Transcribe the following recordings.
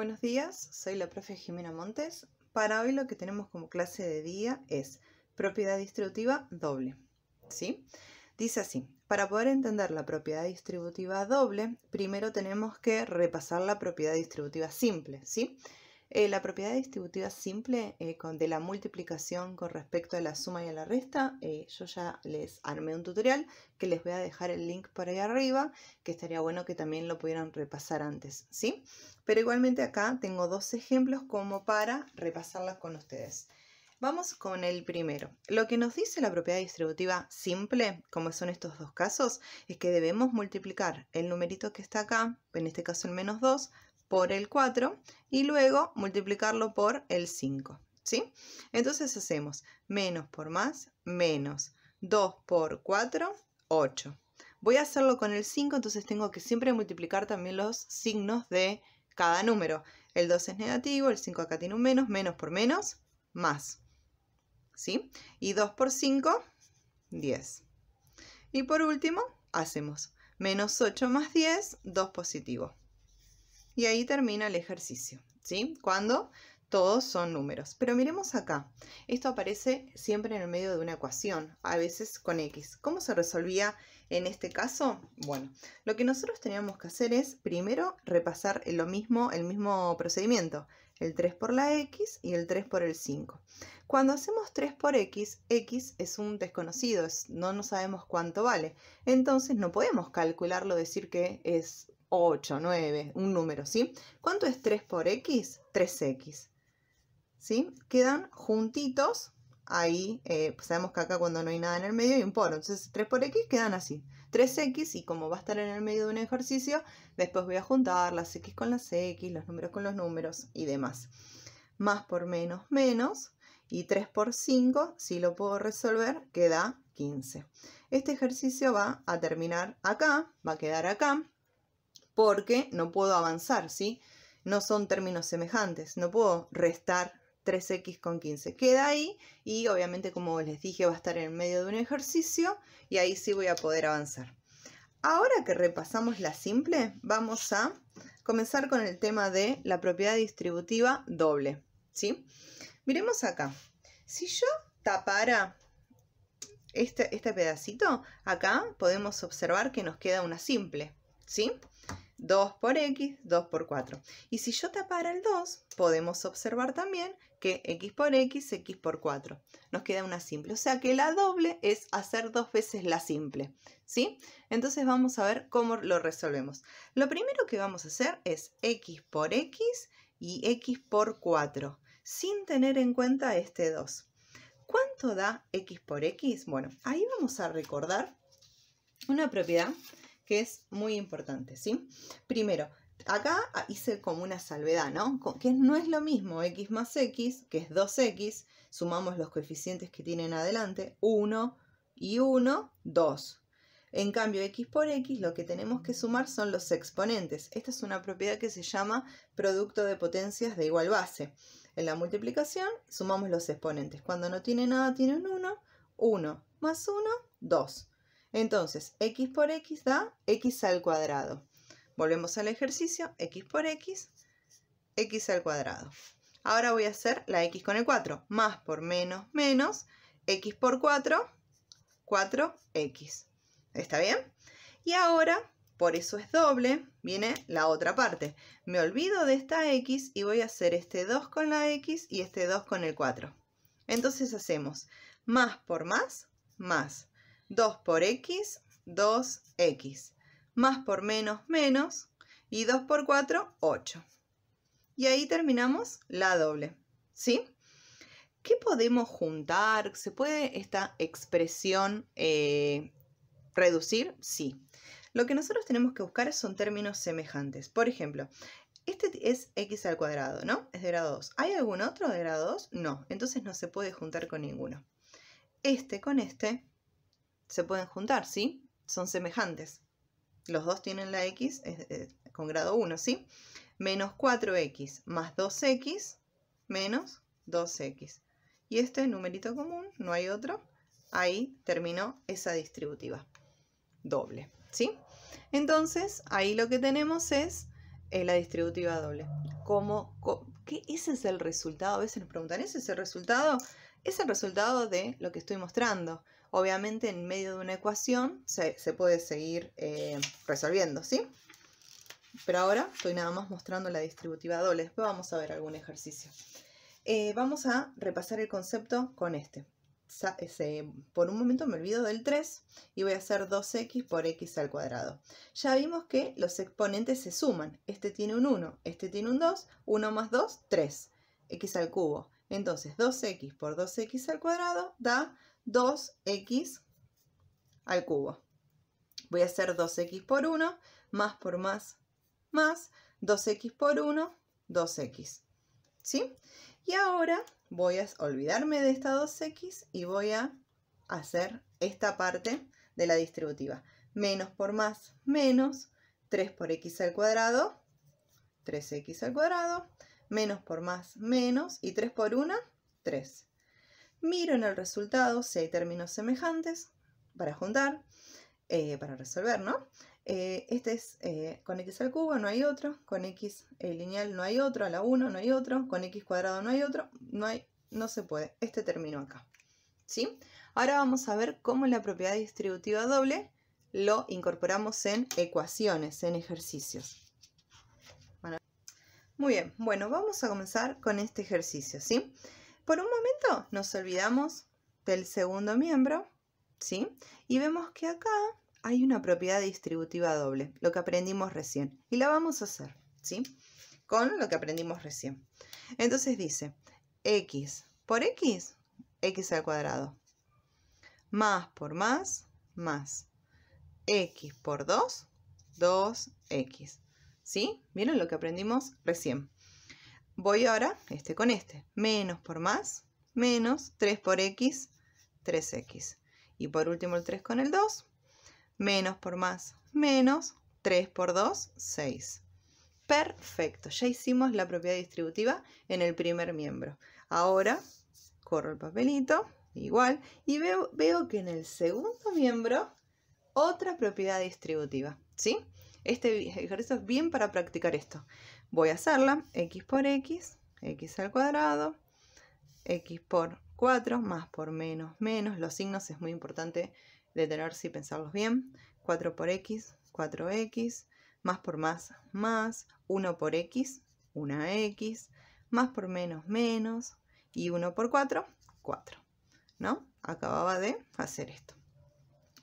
Buenos días, soy la profe Jimena Montes. Para hoy lo que tenemos como clase de día es propiedad distributiva doble. ¿Sí? Dice así, para poder entender la propiedad distributiva doble, primero tenemos que repasar la propiedad distributiva simple, ¿sí? Eh, la propiedad distributiva simple eh, de la multiplicación con respecto a la suma y a la resta, eh, yo ya les armé un tutorial que les voy a dejar el link por ahí arriba, que estaría bueno que también lo pudieran repasar antes, ¿sí? Pero igualmente acá tengo dos ejemplos como para repasarlas con ustedes. Vamos con el primero. Lo que nos dice la propiedad distributiva simple, como son estos dos casos, es que debemos multiplicar el numerito que está acá, en este caso el menos 2, por el 4 y luego multiplicarlo por el 5. ¿Sí? Entonces hacemos menos por más, menos 2 por 4, 8. Voy a hacerlo con el 5, entonces tengo que siempre multiplicar también los signos de cada número. El 2 es negativo, el 5 acá tiene un menos, menos por menos, más. ¿Sí? Y 2 por 5, 10. Y por último, hacemos menos 8 más 10, 2 positivo. Y ahí termina el ejercicio, ¿sí? Cuando todos son números. Pero miremos acá, esto aparece siempre en el medio de una ecuación, a veces con X. ¿Cómo se resolvía en este caso? Bueno, lo que nosotros teníamos que hacer es primero repasar lo mismo, el mismo procedimiento, el 3 por la X y el 3 por el 5. Cuando hacemos 3 por X, X es un desconocido, no, no sabemos cuánto vale. Entonces no podemos calcularlo, decir que es 8, 9, un número, ¿sí? ¿Cuánto es 3 por x? 3x, ¿sí? Quedan juntitos, ahí eh, sabemos que acá cuando no hay nada en el medio hay un poro, entonces 3 por x quedan así. 3x y como va a estar en el medio de un ejercicio, después voy a juntar las x con las x, los números con los números y demás. Más por menos, menos. Y 3 por 5, si lo puedo resolver, queda 15. Este ejercicio va a terminar acá, va a quedar acá porque no puedo avanzar, ¿sí? No son términos semejantes, no puedo restar 3x con 15. Queda ahí y obviamente como les dije va a estar en medio de un ejercicio y ahí sí voy a poder avanzar. Ahora que repasamos la simple, vamos a comenzar con el tema de la propiedad distributiva doble. ¿sí? Miremos acá. Si yo tapara este, este pedacito, acá podemos observar que nos queda una simple. ¿sí? 2 por x, 2 por 4. Y si yo tapara el 2, podemos observar también que x por x, x por 4. Nos queda una simple. O sea que la doble es hacer dos veces la simple. ¿Sí? Entonces vamos a ver cómo lo resolvemos. Lo primero que vamos a hacer es x por x y x por 4, sin tener en cuenta este 2. ¿Cuánto da x por x? Bueno, ahí vamos a recordar una propiedad que es muy importante, ¿sí? Primero, acá ah, hice como una salvedad, ¿no? Que no es lo mismo x más x, que es 2x, sumamos los coeficientes que tienen adelante, 1 y 1, 2. En cambio, x por x lo que tenemos que sumar son los exponentes. Esta es una propiedad que se llama producto de potencias de igual base. En la multiplicación sumamos los exponentes. Cuando no tiene nada tiene un 1, 1 más 1, 2. Entonces, x por x da x al cuadrado. Volvemos al ejercicio, x por x, x al cuadrado. Ahora voy a hacer la x con el 4, más por menos, menos, x por 4, 4x. ¿Está bien? Y ahora, por eso es doble, viene la otra parte. Me olvido de esta x y voy a hacer este 2 con la x y este 2 con el 4. Entonces hacemos más por más, más. 2 por x, 2x. Más por menos, menos. Y 2 por 4, 8. Y ahí terminamos la doble. ¿Sí? ¿Qué podemos juntar? ¿Se puede esta expresión eh, reducir? Sí. Lo que nosotros tenemos que buscar son términos semejantes. Por ejemplo, este es x al cuadrado, ¿no? Es de grado 2. ¿Hay algún otro de grado 2? No. Entonces no se puede juntar con ninguno. Este con este se pueden juntar, ¿sí? Son semejantes. Los dos tienen la x con grado 1, ¿sí? Menos 4x más 2x menos 2x. Y este numerito común, no hay otro, ahí terminó esa distributiva doble, ¿sí? Entonces, ahí lo que tenemos es eh, la distributiva doble. ¿Cómo, qué, ese es el resultado, a veces nos preguntan, ¿ese es el resultado? Es el resultado de lo que estoy mostrando obviamente en medio de una ecuación se, puede seguir eh, resolviendo, ¿sí? Pero ahora estoy nada más mostrando la distributiva doble. Después vamos a ver algún ejercicio. Eh, vamos a repasar el concepto con este. Por un momento me olvido del 3 y voy a hacer 2x por x al cuadrado. Ya vimos que los exponentes se suman. Este tiene un 1, este tiene un 2, 1 más 2, 3, x al cubo. Entonces 2x por 2x al cuadrado da 2x al cubo. Voy a hacer 2x por 1, más por más, más, 2x por 1, 2x. ¿Sí? Y ahora voy a olvidarme de esta 2x y voy a hacer esta parte de la distributiva. Menos por más, menos, 3 por x al cuadrado, 3x al cuadrado, menos por más, menos, y 3 por 1, 3 miro en el resultado, si hay términos semejantes para juntar, eh, para resolver, ¿no? Eh, este es eh, con x al cubo, no hay otro, con x lineal no hay otro, a la 1 no hay otro, con x cuadrado no hay otro, no, hay, no se puede, este término acá, ¿sí? Ahora vamos a ver cómo la propiedad distributiva doble lo incorporamos en ecuaciones, en ejercicios. Muy bien, bueno, vamos a comenzar con este ejercicio, ¿sí? sí por un momento nos olvidamos del segundo miembro, ¿sí? Y vemos que acá hay una propiedad distributiva doble, lo que aprendimos recién. Y la vamos a hacer, ¿sí? Con lo que aprendimos recién. Entonces dice, x por x, x al cuadrado. Más por más, más. x por 2, 2x. ¿Sí? Miren lo que aprendimos recién? Voy ahora este con este. Menos por más, menos 3 por x, 3x. Y por último el 3 con el 2. Menos por más, menos 3 por 2, 6. Perfecto, ya hicimos la propiedad distributiva en el primer miembro. Ahora corro el papelito, igual, y veo, veo que en el segundo miembro otra propiedad distributiva, ¿sí? Este ejercicio es bien para practicar esto voy a hacerla. X por X, X al cuadrado, X por 4, más por menos, menos. Los signos es muy importante detenerse y pensarlos bien. 4 por X, 4X, más por más, más. 1 por X, 1X, más por menos, menos. Y 1 por 4, 4. ¿No? Acababa de hacer esto.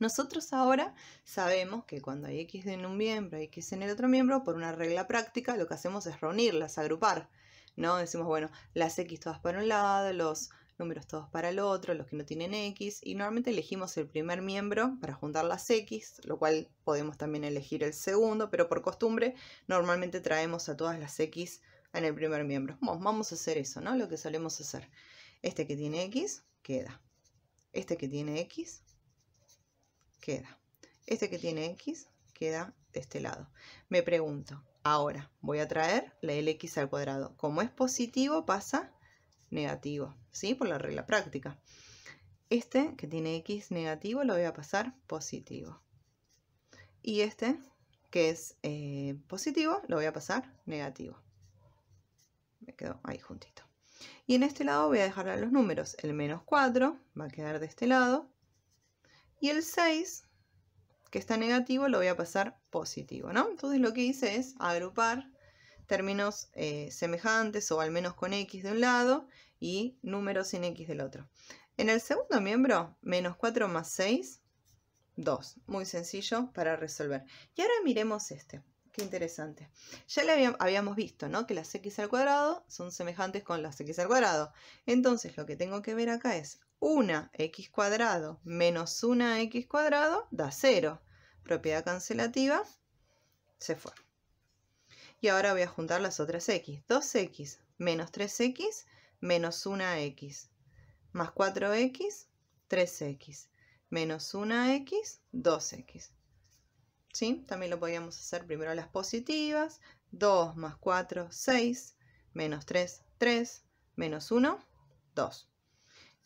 Nosotros ahora sabemos que cuando hay X en un miembro, y X en el otro miembro, por una regla práctica lo que hacemos es reunirlas, agrupar. ¿no? Decimos, bueno, las X todas para un lado, los números todos para el otro, los que no tienen X, y normalmente elegimos el primer miembro para juntar las X, lo cual podemos también elegir el segundo, pero por costumbre normalmente traemos a todas las X en el primer miembro. Vamos, vamos a hacer eso, ¿no? Lo que solemos hacer. Este que tiene X queda. Este que tiene X queda. Este que tiene X queda de este lado. Me pregunto, ahora voy a traer la LX al cuadrado. Como es positivo, pasa negativo, ¿sí? Por la regla práctica. Este que tiene X negativo lo voy a pasar positivo. Y este que es eh, positivo lo voy a pasar negativo. Me quedo ahí juntito. Y en este lado voy a dejar los números. El menos 4 va a quedar de este lado. Y el 6, que está negativo, lo voy a pasar positivo, ¿no? Entonces lo que hice es agrupar términos eh, semejantes o al menos con x de un lado y números sin x del otro. En el segundo miembro, menos 4 más 6, 2. Muy sencillo para resolver. Y ahora miremos este. Qué interesante. Ya le habíamos visto, ¿no? Que las x al cuadrado son semejantes con las x al cuadrado. Entonces lo que tengo que ver acá es 1x cuadrado menos 1x cuadrado da 0. Propiedad cancelativa, se fue. Y ahora voy a juntar las otras x. 2x menos 3x menos 1x. Más 4x, 3x. Menos 1x, 2x. ¿Sí? También lo podíamos hacer primero las positivas. 2 más 4, 6. Menos 3, 3. Menos 1, 2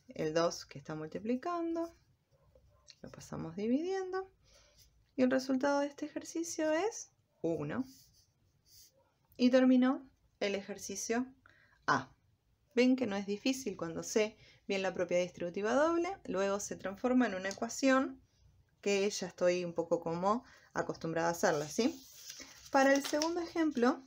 el 2 que está multiplicando, lo pasamos dividiendo y el resultado de este ejercicio es 1. Y terminó el ejercicio A. Ven que no es difícil cuando sé bien la propiedad distributiva doble, luego se transforma en una ecuación que ya estoy un poco como acostumbrada a hacerla, ¿sí? Para el segundo ejemplo,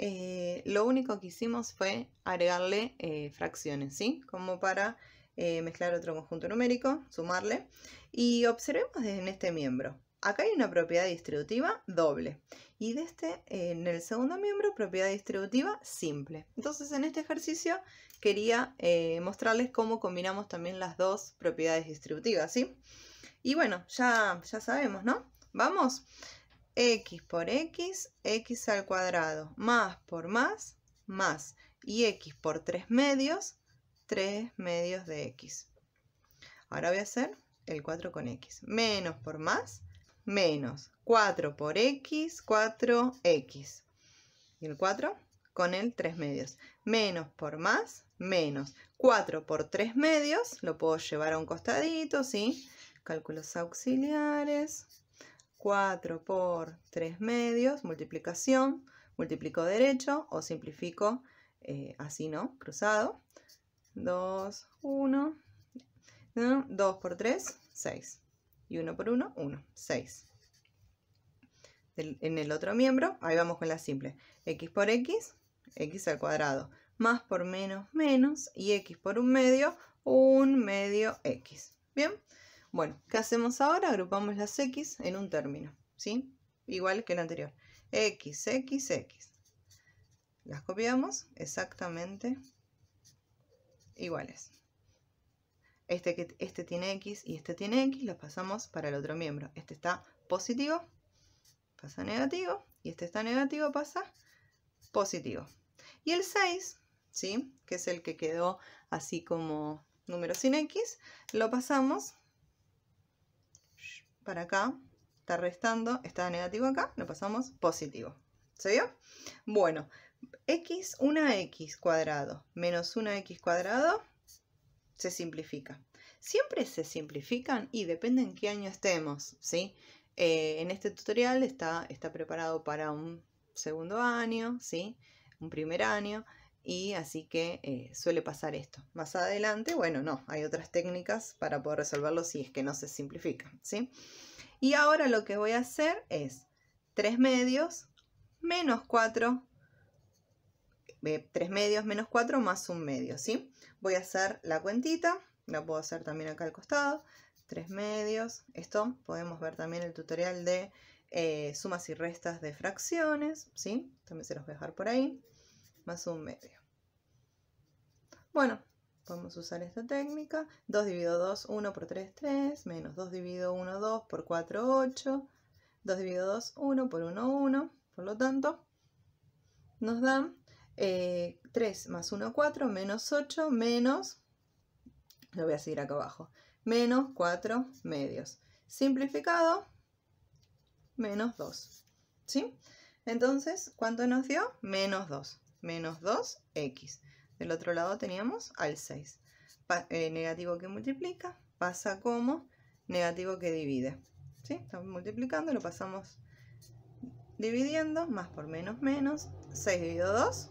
eh, lo único que hicimos fue agregarle eh, fracciones, ¿sí? Como para eh, mezclar otro conjunto numérico, sumarle. Y observemos en este miembro. Acá hay una propiedad distributiva doble. Y de este, en el segundo miembro, propiedad distributiva simple. Entonces, en este ejercicio quería mostrarles cómo combinamos también las dos propiedades distributivas, ¿sí? Y bueno, ya, ya sabemos, ¿no? Vamos x por x, x al cuadrado, más por más, más, y x por 3 medios, 3 medios de x. Ahora voy a hacer el 4 con x. Menos por más, menos 4 por x, 4x. Y el 4 con el 3 medios. Menos por más, menos 4 por 3 medios. Lo puedo llevar a un costadito, ¿sí? Cálculos auxiliares. 4 por 3 medios, multiplicación, multiplico derecho o simplifico eh, así, ¿no? Cruzado. 2, 1, 2 por 3, 6. Y 1 por 1, 1, 6. En el otro miembro, ahí vamos con la simple. X por X, X al cuadrado. Más por menos, menos. Y X por un medio, un medio X. Bien. Bueno, ¿qué hacemos ahora? Agrupamos las X en un término, ¿sí? Igual que el anterior. X, X, X. Las copiamos exactamente iguales. Este, este tiene X y este tiene X, los pasamos para el otro miembro. Este está positivo, pasa negativo, y este está negativo, pasa positivo. Y el 6, ¿sí? que es el que quedó así como número sin X, lo pasamos para acá, está restando, está negativo acá, lo pasamos positivo. ¿Se vio? Bueno, x, 1x cuadrado menos 1x cuadrado se simplifica. Siempre se simplifican y depende en qué año estemos, ¿sí? Eh, en este tutorial está, está preparado para un segundo año, ¿sí? Un primer año y así que eh, suele pasar esto. Más adelante, bueno, no, hay otras técnicas para poder resolverlo si es que no se simplifica, ¿sí? Y ahora lo que voy a hacer es 3 medios menos 4, 3 eh, medios menos 4 más 1 medio, ¿sí? Voy a hacer la cuentita, la puedo hacer también acá al costado, 3 medios, esto podemos ver también el tutorial de eh, sumas y restas de fracciones, ¿sí? También se los voy a dejar por ahí, más 1 medio. Bueno, podemos usar esta técnica. 2 dividido 2, 1 por 3, 3. Menos 2 dividido 1, 2 por 4, 8. 2 dividido 2, 1 por 1, 1. Por lo tanto, nos dan 3 eh, más 1, 4, menos 8, menos, lo voy a seguir acá abajo, menos 4 medios. Simplificado, menos 2. ¿Sí? Entonces, ¿cuánto nos dio? Menos 2. Menos 2x. Del otro lado teníamos al 6. Eh, negativo que multiplica pasa como negativo que divide. ¿sí? Estamos multiplicando, lo pasamos dividiendo, más por menos menos. 6 dividido 2,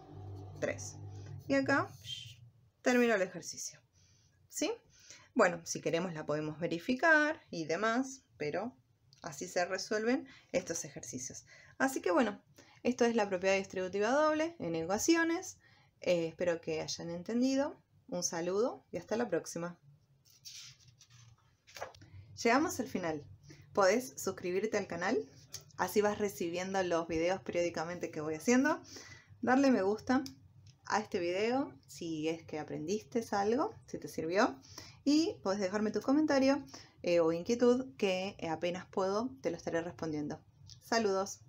3. Y acá terminó el ejercicio. ¿Sí? Bueno, si queremos la podemos verificar y demás, pero así se resuelven estos ejercicios. Así que bueno, esto es la propiedad distributiva doble en ecuaciones. Eh, espero que hayan entendido. Un saludo y hasta la próxima. Llegamos al final. Podés suscribirte al canal, así vas recibiendo los videos periódicamente que voy haciendo. Darle me gusta a este video si es que aprendiste algo, si te sirvió. Y puedes dejarme tu comentario eh, o inquietud que apenas puedo te lo estaré respondiendo. Saludos.